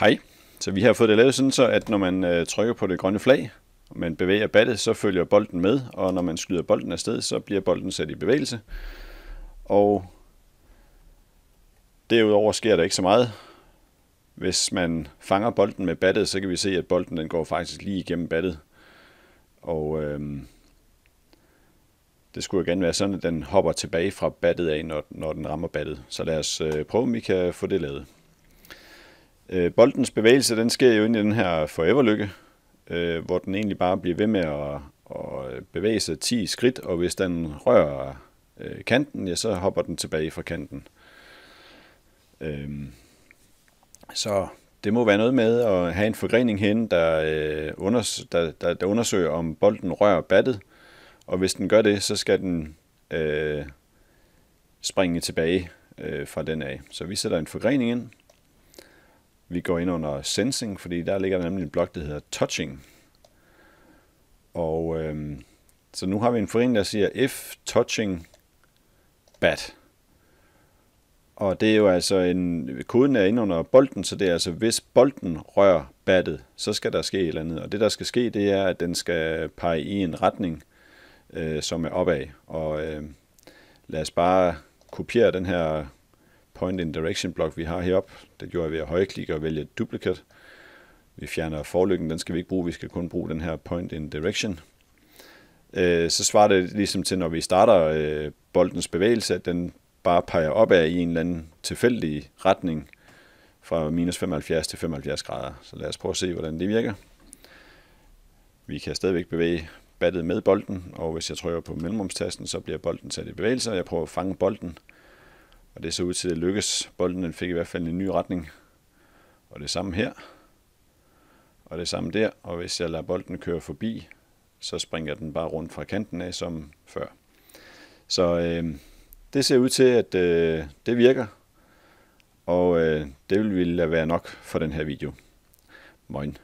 Hej. Så vi har fået det lavet sådan så, at når man øh, trykker på det grønne flag, og man bevæger battet, så følger bolden med, og når man skyder bolden afsted, så bliver bolden sat i bevægelse. Og derudover sker der ikke så meget. Hvis man fanger bolden med battet, så kan vi se, at bolden den går faktisk lige igennem battet. Og øh, det skulle jo gerne være sådan, at den hopper tilbage fra battet af, når, når den rammer battet. Så lad os øh, prøve, om vi kan få det lavet. Øh, boldens bevægelse, den sker jo ind i den her forever-lykke, øh, hvor den egentlig bare bliver ved med at, at bevæge sig 10 skridt, og hvis den rører øh, kanten, ja, så hopper den tilbage fra kanten. Øh, så det må være noget med at have en forgrening hen, der, øh, unders- der, der, der undersøger, om bolden rører battet, og hvis den gør det, så skal den øh, springe tilbage øh, fra den af. Så vi sætter en forgrening ind, vi går ind under sensing, fordi der ligger der nemlig en blok, der hedder touching. Og øhm, så nu har vi en forening, der siger if touching bat. Og det er jo altså en, koden er inde under bolden, så det er altså, hvis bolden rører battet, så skal der ske et eller andet. Og det, der skal ske, det er, at den skal pege i en retning, øh, som er opad. Og øh, lad os bare kopiere den her Point in Direction blok, vi har heroppe. Det gjorde jeg ved at højklikke og vælge Duplicate. Vi fjerner forlykken, den skal vi ikke bruge, vi skal kun bruge den her Point in Direction. Øh, så svarer det ligesom til, når vi starter øh, boldens bevægelse, at den bare peger opad i en eller anden tilfældig retning fra minus 75 til 75 grader. Så lad os prøve at se, hvordan det virker. Vi kan stadigvæk bevæge battet med bolden, og hvis jeg trykker på mellemrumstasten, så bliver bolden sat i bevægelse, og jeg prøver at fange bolden. Og det så ud til, at det Bolden den fik i hvert fald en ny retning. Og det samme her. Og det samme der. Og hvis jeg lader bolden køre forbi, så springer den bare rundt fra kanten af som før. Så øh, det ser ud til, at øh, det virker. Og øh, det vil lade være nok for den her video. Moin.